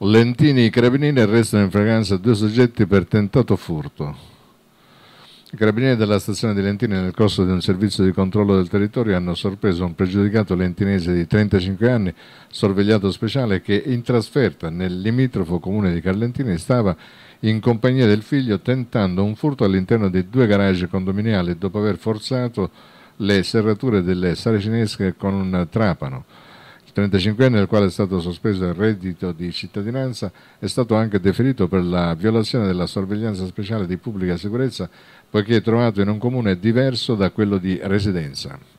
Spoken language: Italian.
Lentini e i carabinieri arrestano in fragranza due soggetti per tentato furto. I carabinieri della stazione di Lentini nel corso di un servizio di controllo del territorio hanno sorpreso un pregiudicato lentinese di 35 anni, sorvegliato speciale, che in trasferta nel limitrofo comune di Carlentini stava in compagnia del figlio tentando un furto all'interno di due garage condominiali dopo aver forzato le serrature delle saracinesche con un trapano. 35enne, al quale è stato sospeso il reddito di cittadinanza, è stato anche deferito per la violazione della sorveglianza speciale di pubblica sicurezza poiché è trovato in un comune diverso da quello di residenza.